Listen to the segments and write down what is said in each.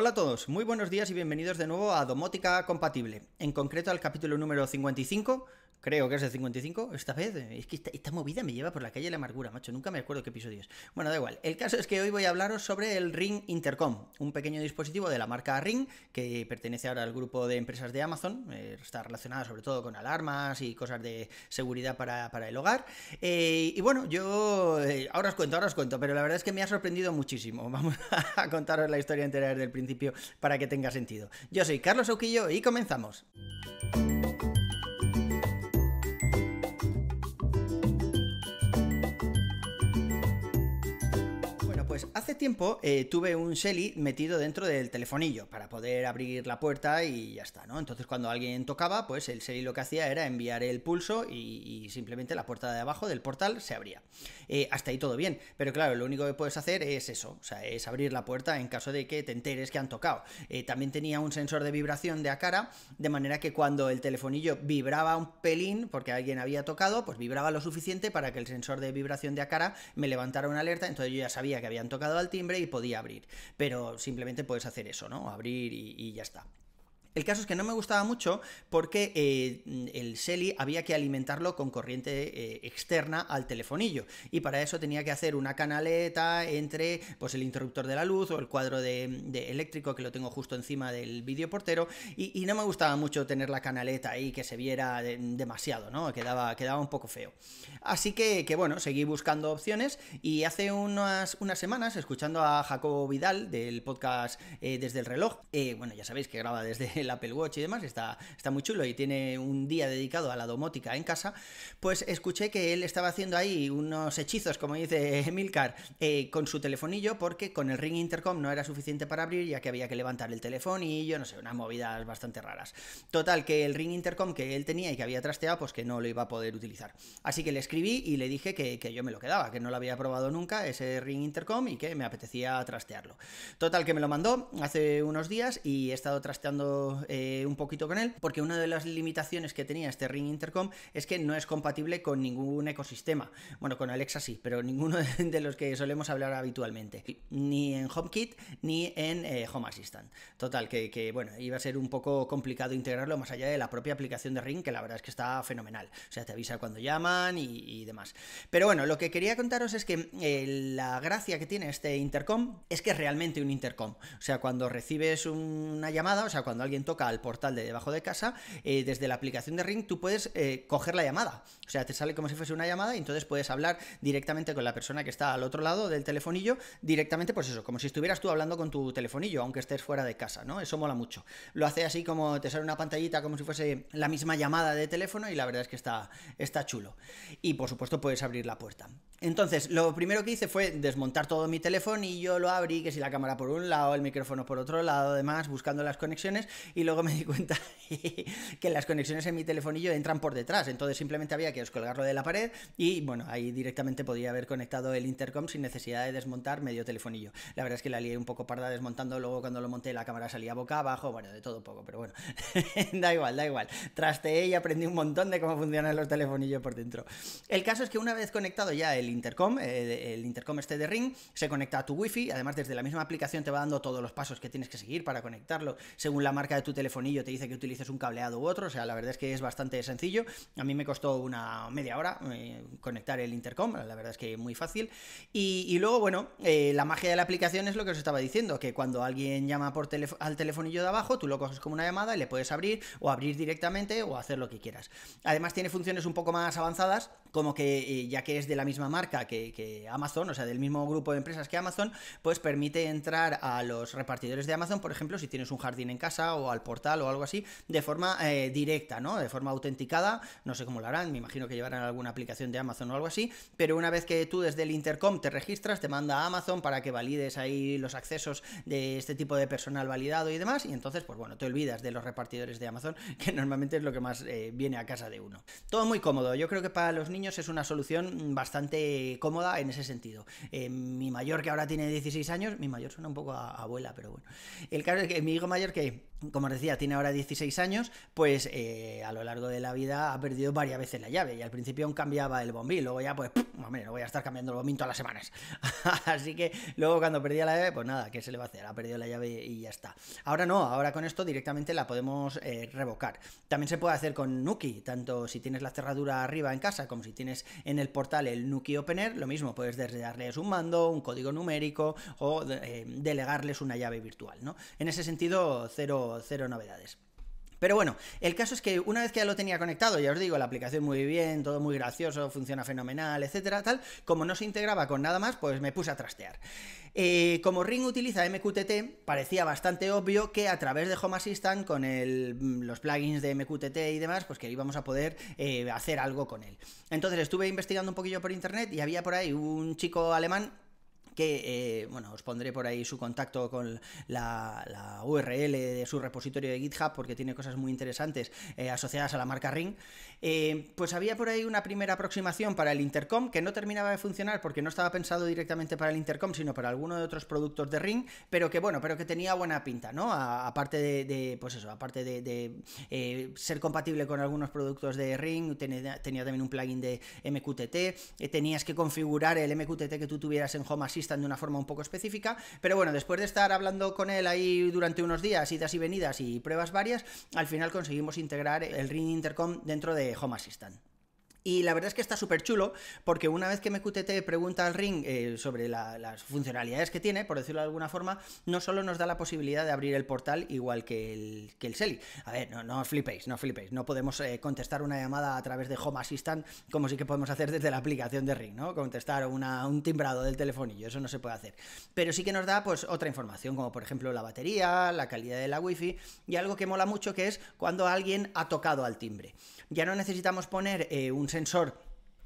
Hola a todos, muy buenos días y bienvenidos de nuevo a Domótica Compatible, en concreto al capítulo número 55, creo que es el 55, esta vez, es que esta, movida me lleva por la calle de la amargura, macho, nunca me acuerdo qué episodio es. Bueno, da igual, el caso es que hoy voy a hablaros sobre el Ring Intercom, un pequeño dispositivo de la marca Ring, que pertenece ahora al grupo de empresas de Amazon, eh, está relacionada sobre todo con alarmas y cosas de seguridad para, el hogar. Eh, y bueno, yo eh, ahora os cuento, ahora os cuento, pero la verdad es que me ha sorprendido muchísimo, vamos a contaros la historia entera del para que tenga sentido. Yo soy Carlos Auquillo y comenzamos. tiempo eh, tuve un Shelly metido dentro del telefonillo para poder abrir la puerta y ya está, ¿no? Entonces cuando alguien tocaba, pues el Shelly lo que hacía era enviar el pulso y, simplemente la puerta de abajo del portal se abría. Eh, hasta ahí todo bien, pero claro, lo único que puedes hacer es eso, es abrir la puerta en caso de que te enteres que han tocado. Eh, también tenía un sensor de vibración de a cara, de manera que cuando el telefonillo vibraba un pelín porque alguien había tocado, pues vibraba lo suficiente para que el sensor de vibración de a cara me levantara una alerta, entonces yo ya sabía que habían tocado al timbre y podía abrir. Pero simplemente puedes hacer eso, ¿no? Abrir y, y ya está. El caso es que no me gustaba mucho porque eh, el Selly había que alimentarlo con corriente eh, externa al telefonillo y para eso tenía que hacer una canaleta entre pues, el interruptor de la luz o el cuadro de, eléctrico que lo tengo justo encima del videoportero y, y no me gustaba mucho tener la canaleta ahí que se viera demasiado, ¿no? Quedaba, quedaba un poco feo. Así que, bueno, seguí buscando opciones y hace unas, unas semanas escuchando a Jacobo Vidal del podcast eh, Desde el reloj, bueno, ya sabéis que graba desde el Apple Watch y demás, está, está muy chulo y tiene un día dedicado a la domótica en casa, pues escuché que él estaba haciendo ahí unos hechizos, como dice Emilcar, eh, con su telefonillo, porque con el ring intercom no era suficiente para abrir, ya que había que levantar el teléfono y yo no sé, unas movidas bastante raras. Total, que el ring intercom que él tenía y que había trasteado, pues que no lo iba a poder utilizar. Así que le escribí y le dije que, que yo me lo quedaba, que no lo había probado nunca ese ring intercom y que me apetecía trastearlo. Total, que me lo mandó hace unos días y he estado trasteando eh, un poquito con él, porque una de las limitaciones que tenía este Ring Intercom es que no es compatible con ningún ecosistema. Bueno, con Alexa sí, pero ninguno de los que solemos hablar habitualmente. Ni en HomeKit ni en eh, Home Assistant. Total, que, bueno, iba a ser un poco complicado integrarlo más allá de la propia aplicación de Ring, que la verdad es que está fenomenal. O sea, te avisa cuando llaman y, demás. Pero bueno, lo que quería contaros es que eh, la gracia que tiene este intercom es que es realmente un intercom. O sea, cuando recibes una llamada, o sea, cuando alguien toca al portal de debajo de casa, eh, desde la aplicación de Ring tú puedes eh, coger la llamada. O sea, te sale como si fuese una llamada y entonces puedes hablar directamente con la persona que está al otro lado del telefonillo, directamente, pues eso, como si estuvieras tú hablando con tu telefonillo, aunque estés fuera de casa, ¿no? Eso mola mucho. Lo hace así como te sale una pantallita como si fuese la misma llamada de teléfono y la verdad es que está, está chulo. Y por supuesto puedes abrir la puerta. Entonces, lo primero que hice fue desmontar todo mi teléfono y yo lo abrí, que si la cámara por un lado, el micrófono por otro lado, además, buscando las conexiones, y luego me di cuenta que las conexiones en mi telefonillo entran por detrás, entonces simplemente había que descolgarlo de la pared y bueno, ahí directamente podía haber conectado el intercom sin necesidad de desmontar medio telefonillo. La verdad es que la lié un poco parda desmontando, luego cuando lo monté la cámara salía boca abajo, bueno, de todo poco, pero bueno, da igual, da igual. Trasteé y aprendí un montón de cómo funcionan los telefonillos por dentro. El caso es que una vez conectado ya el intercom, eh, el intercom este de Ring, se conecta a tu wifi, además desde la misma aplicación te va dando todos los pasos que tienes que seguir para conectarlo, según la marca de tu telefonillo te dice que utilices un cableado u otro, o sea, la verdad es que es bastante sencillo, a mí me costó una media hora eh, conectar el intercom, la verdad es que muy fácil, y, luego, bueno, eh, la magia de la aplicación es lo que os estaba diciendo, que cuando alguien llama por teléfono al telefonillo de abajo, tú lo coges como una llamada y le puedes abrir o abrir directamente o hacer lo que quieras. Además tiene funciones un poco más avanzadas como que eh, ya que es de la misma marca que, Amazon, o sea, del mismo grupo de empresas que Amazon, pues permite entrar a los repartidores de Amazon, por ejemplo, si tienes un jardín en casa o al portal o algo así, de forma eh, directa, ¿no? De forma autenticada, no sé cómo lo harán, me imagino que llevarán alguna aplicación de Amazon o algo así, pero una vez que tú desde el intercom te registras, te manda a Amazon para que valides ahí los accesos de este tipo de personal validado y demás, y entonces, pues bueno, te olvidas de los repartidores de Amazon, que normalmente es lo que más eh, viene a casa de uno. Todo muy cómodo, yo creo que para los niños es una solución bastante cómoda en ese sentido. Eh, mi mayor, que ahora tiene 16 años, mi mayor suena un poco a abuela, pero bueno. El caso es que mi hijo mayor, que como os decía, tiene ahora 16 años, pues eh, a lo largo de la vida ha perdido varias veces la llave y al principio aún cambiaba el bombín, luego ya pues, hombre, no voy a estar cambiando el bombín todas las semanas. Así que luego cuando perdía la llave, pues nada, ¿qué se le va a hacer? Ha perdido la llave y ya está. Ahora no, ahora con esto directamente la podemos eh, revocar. También se puede hacer con Nuki, tanto si tienes la cerradura arriba en casa como si si tienes en el portal el Nuki Opener, lo mismo, puedes darles un mando, un código numérico o eh, delegarles una llave virtual, ¿no? En ese sentido, cero novedades. Pero bueno, el caso es que una vez que ya lo tenía conectado, ya os digo, la aplicación muy bien, todo muy gracioso, funciona fenomenal, etcétera, tal, como no se integraba con nada más, pues me puse a trastear. Eh, como Ring utiliza MQTT, parecía bastante obvio que a través de Home Assistant, con mm, los plugins de MQTT y demás, pues que íbamos a poder eh, hacer algo con él. Entonces estuve investigando un poquillo por internet y había por ahí un chico alemán que, eh, bueno, os pondré por ahí su contacto con la, URL de su repositorio de GitHub porque tiene cosas muy interesantes eh, asociadas a la marca Ring, eh, pues había por ahí una primera aproximación para el intercom que no terminaba de funcionar porque no estaba pensado directamente para el intercom, sino para alguno de otros productos de Ring, pero que bueno, pero que tenía buena pinta, ¿no? Aparte de, pues eso, aparte de, ser compatible con algunos productos de Ring, tenía, tenía también un plugin de MQTT, tenías que configurar el MQTT que tú tuvieras en Home Assistant de una forma un poco específica, pero bueno, después de estar hablando con él ahí durante unos días, idas y venidas y pruebas varias, al final conseguimos integrar el Ring Intercom dentro de Home Assistant. Y la verdad es que está súper chulo, porque una vez que MQTT pregunta al Ring eh, sobre las funcionalidades que tiene, por decirlo de alguna forma, no solo nos da la posibilidad de abrir el portal igual que el, que el A ver, no, no os flipéis, no os flipéis. No podemos eh, contestar una llamada a través de Home Assistant como sí que podemos hacer desde la aplicación de Ring, ¿no? Contestar un timbrado del telefonillo, eso no se puede hacer. Pero sí que nos da pues otra información, como por ejemplo la batería, la calidad de la wifi y algo que mola mucho que es cuando alguien ha tocado al timbre. Ya no necesitamos poner eh, un un sensor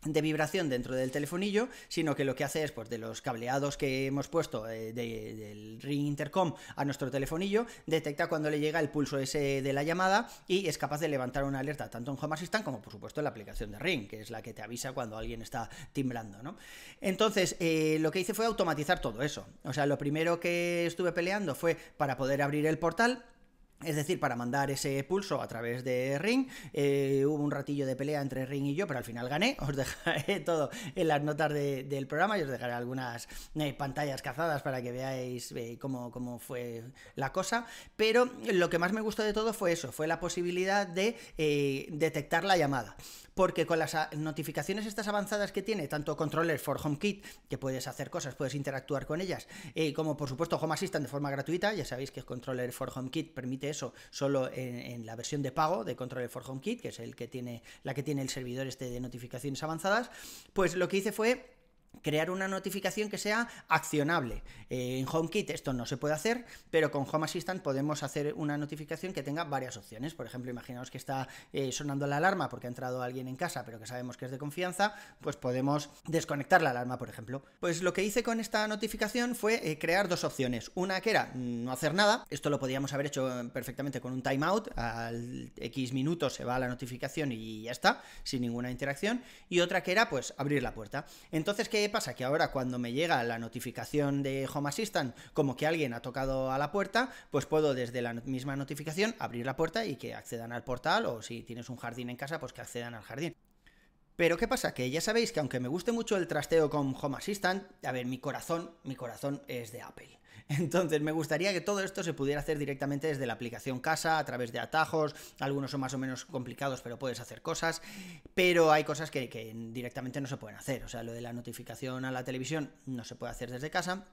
de vibración dentro del telefonillo, sino que lo que hace es, pues, de los cableados que hemos puesto eh, del ring intercom a nuestro telefonillo, detecta cuando le llega el pulso ese de la llamada y es capaz de levantar una alerta tanto en Home Assistant como, por supuesto, en la aplicación de Ring, que es la que te avisa cuando alguien está timbrando, ¿no? Entonces, eh, lo que hice fue automatizar todo eso. O sea, lo primero que estuve peleando fue para poder abrir el portal, es decir, para mandar ese pulso a través de Ring, eh, hubo un ratillo de pelea entre Ring y yo, pero al final gané. Os dejaré todo en las notas del programa y os dejaré algunas eh, pantallas cazadas para que veáis eh, cómo, cómo, fue la cosa. Pero lo que más me gustó de todo fue eso, fue la posibilidad de detectar la llamada porque con las notificaciones estas avanzadas que tiene, tanto controller for HomeKit, que puedes hacer cosas, puedes interactuar con ellas, como por supuesto Home Assistant de forma gratuita, ya sabéis que controller for HomeKit permite eso solo en, la versión de pago de Control for Home Kit que es el que tiene, la que tiene el servidor este de notificaciones avanzadas, pues lo que hice fue crear una notificación que sea accionable. Eh, en HomeKit esto no se puede hacer, pero con Home Assistant podemos hacer una notificación que tenga varias opciones. Por ejemplo, imaginaos que está eh, sonando la alarma porque ha entrado alguien en casa, pero que sabemos que es de confianza, pues podemos desconectar la alarma, por ejemplo. Pues lo que hice con esta notificación fue eh, crear dos opciones. Una que era no hacer nada, esto lo podíamos haber hecho perfectamente con un timeout, al X minutos se va la notificación y ya está, sin ninguna interacción. Y otra que era pues abrir la puerta. Entonces, ¿qué ¿Qué pasa? Que ahora cuando me llega la notificación de Home Assistant, como que alguien ha tocado a la puerta, pues puedo desde la misma notificación abrir la puerta y que accedan al portal o si tienes un jardín en casa, pues que accedan al jardín. Pero ¿qué pasa? Que ya sabéis que aunque me guste mucho el trasteo con Home Assistant, a ver, mi corazón, mi corazón es de Apple. Entonces, me gustaría que todo esto se pudiera hacer directamente desde la aplicación casa, a través de atajos, algunos son más o menos complicados, pero puedes hacer cosas, pero hay cosas que, que directamente no se pueden hacer. O sea, lo de la notificación a la televisión no se puede hacer desde casa.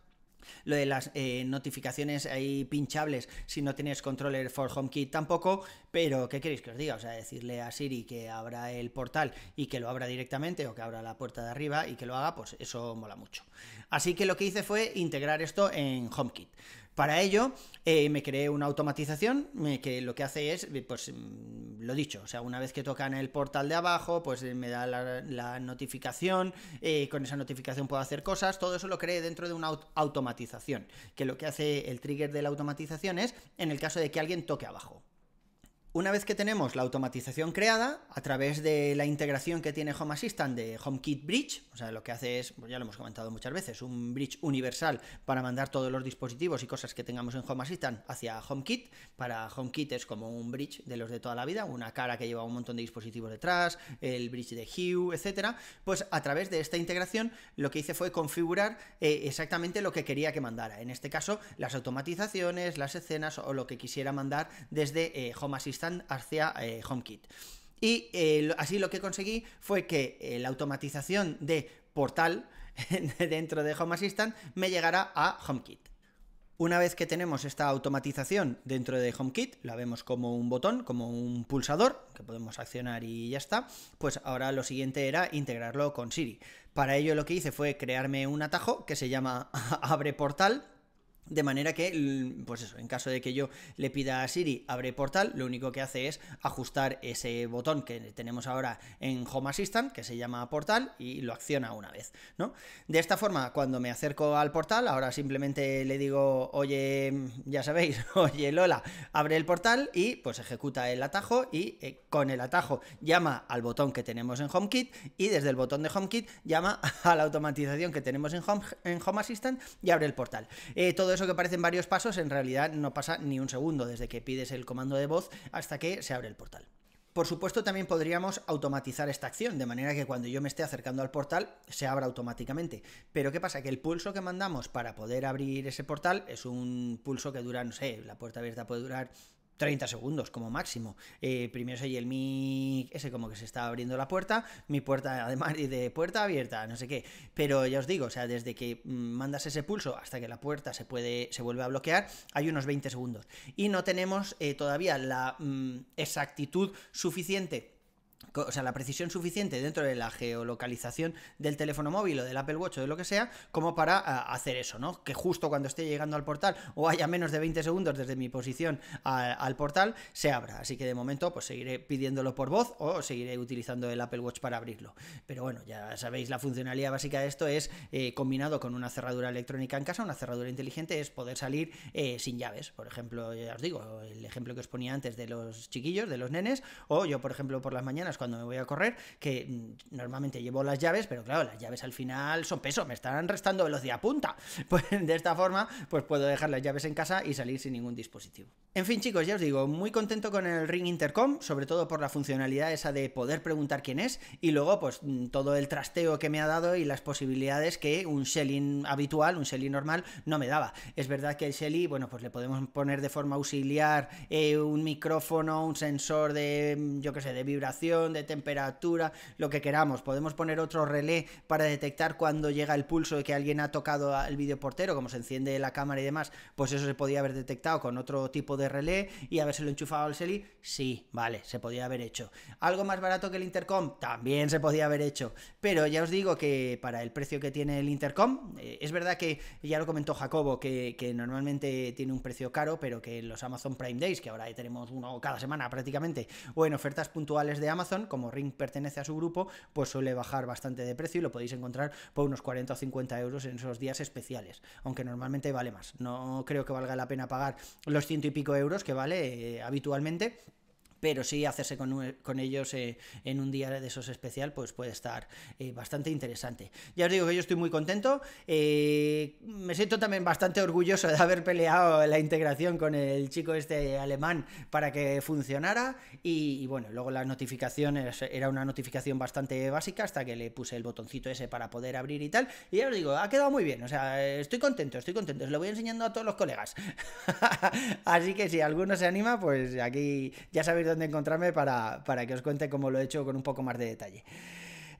Lo de las eh, notificaciones ahí pinchables si no tienes controller for HomeKit tampoco, pero ¿qué queréis que os diga? O sea, decirle a Siri que abra el portal y que lo abra directamente o que abra la puerta de arriba y que lo haga, pues eso mola mucho. Así que lo que hice fue integrar esto en HomeKit. Para ello, eh, me creé una automatización que lo que hace es, eh, pues mm, lo dicho, o sea, una vez que tocan el portal de abajo, pues eh, me da la, notificación, con esa notificación puedo hacer cosas, todo eso lo creé dentro de una automatización, que lo que hace el trigger de la automatización es en el caso de que alguien toque abajo. Una vez que tenemos la automatización creada, a través de la integración que tiene Home Assistant de HomeKit Bridge, o sea, lo que hace es, ya lo hemos comentado muchas veces, un bridge universal para mandar todos los dispositivos y cosas que tengamos en Home Assistant hacia HomeKit. Para HomeKit es como un bridge de los de toda la vida, una cara que lleva un montón de dispositivos detrás, el bridge de Hue, etcétera. Pues a través de esta integración lo que hice fue configurar eh, exactamente lo que quería que mandara. En este caso, las automatizaciones, las escenas o lo que quisiera mandar desde eh, Home Assistant hacia eh, HomeKit. Y eh, así lo que conseguí fue que eh, la automatización de portal dentro de Home Assistant me llegara a HomeKit. Una vez que tenemos esta automatización dentro de HomeKit, la vemos como un botón, como un pulsador, que podemos accionar y ya está, pues ahora lo siguiente era integrarlo con Siri. Para ello lo que hice fue crearme un atajo que se llama abre portal de manera que, pues eso, en caso de que yo le pida a Siri abre portal, lo único que hace es ajustar ese botón que tenemos ahora en Home Assistant, que se llama portal, y lo acciona una vez, ¿no? De esta forma, cuando me acerco al portal, ahora simplemente le digo, oye, ya sabéis, oye Lola, abre el portal y pues ejecuta el atajo y eh, con el atajo llama al botón que tenemos en HomeKit y desde el botón de HomeKit llama a la automatización que tenemos en Home, en Home Assistant y abre el portal. Eh, todo que parecen varios pasos, en realidad no pasa ni un segundo desde que pides el comando de voz hasta que se abre el portal. Por supuesto, también podríamos automatizar esta acción, de manera que cuando yo me esté acercando al portal se abra automáticamente. Pero ¿qué pasa? Que el pulso que mandamos para poder abrir ese portal es un pulso que dura, no sé, la puerta abierta puede durar 30 segundos como máximo. Eh, primero se el mi, ese como que se está abriendo la puerta, mi puerta además de puerta abierta, no sé qué. Pero ya os digo, o sea, desde que mm, mandas ese pulso hasta que la puerta se puede se vuelve a bloquear, hay unos 20 segundos y no tenemos eh, todavía la mm, exactitud suficiente o sea, la precisión suficiente dentro de la geolocalización del teléfono móvil o del Apple Watch o de lo que sea, como para eh, hacer eso, ¿no? Que justo cuando esté llegando al portal o haya menos de 20 segundos desde mi posición al portal, se abra. Así que de momento, pues seguiré pidiéndolo por voz o seguiré utilizando el Apple Watch para abrirlo. Pero bueno, ya sabéis, la funcionalidad básica de esto es eh, combinado con una cerradura electrónica en casa, una cerradura inteligente es poder salir eh, sin llaves. Por ejemplo, ya os digo, el ejemplo que os ponía antes de los chiquillos, de los nenes, o yo, por ejemplo, por las mañanas cuando me voy a correr, que mm, normalmente llevo las llaves, pero claro, las llaves al final son peso, me están restando velocidad punta. Pues de esta forma, pues puedo dejar las llaves en casa y salir sin ningún dispositivo. En fin, chicos, ya os digo, muy contento con el Ring Intercom, sobre todo por la funcionalidad esa de poder preguntar quién es y luego pues mm, todo el trasteo que me ha dado y las posibilidades que un Shelly habitual, un Shelly normal, no me daba. Es verdad que el Shelly, bueno, pues le podemos poner de forma auxiliar eh, un micrófono, un sensor de, mm, yo que sé, de vibración, de temperatura, lo que queramos. Podemos poner otro relé para detectar cuando llega el pulso de que alguien ha tocado al videoportero, como se enciende la cámara y demás, pues eso se podía haber detectado con otro tipo de relé y habérselo enchufado al SELI. Sí, vale, se podía haber hecho. Algo más barato que el intercom, también se podía haber hecho. Pero ya os digo que para el precio que tiene el intercom, eh, es verdad que ya lo comentó Jacobo, que, normalmente tiene un precio caro, pero que los Amazon Prime Days, que ahora tenemos uno cada semana prácticamente, o en ofertas puntuales de Amazon, como Ring pertenece a su grupo, pues suele bajar bastante de precio y lo podéis encontrar por unos 40 o 50 euros en esos días especiales, aunque normalmente vale más. No creo que valga la pena pagar los ciento y pico euros que vale eh, habitualmente pero sí hacerse con, ellos eh, en un día de esos especial, pues puede estar eh, bastante interesante. Ya os digo que yo estoy muy contento, eh, me siento también bastante orgulloso de haber peleado la integración con el chico este alemán para que funcionara y, bueno, luego las notificaciones, era una notificación bastante básica hasta que le puse el botoncito ese para poder abrir y tal, y ya os digo, ha quedado muy bien, o sea, estoy contento, estoy contento, os lo voy enseñando a todos los colegas. Así que si alguno se anima, pues aquí ya sabéis dónde encontrarme para, para que os cuente cómo lo he hecho con un poco más de detalle.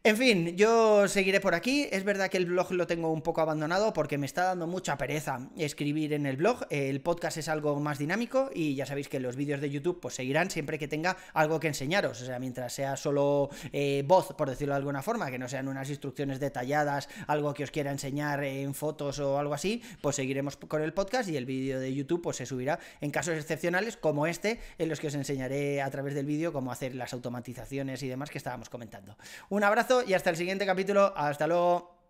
En fin, yo seguiré por aquí. Es verdad que el blog lo tengo un poco abandonado porque me está dando mucha pereza escribir en el blog. El podcast es algo más dinámico y ya sabéis que los vídeos de YouTube pues seguirán siempre que tenga algo que enseñaros. O sea, mientras sea solo eh, voz, por decirlo de alguna forma, que no sean unas instrucciones detalladas, algo que os quiera enseñar en fotos o algo así, pues seguiremos con el podcast y el vídeo de YouTube pues se subirá en casos excepcionales como este, en los que os enseñaré a través del vídeo cómo hacer las automatizaciones y demás que estábamos comentando. Un abrazo y hasta el siguiente capítulo. Hasta luego.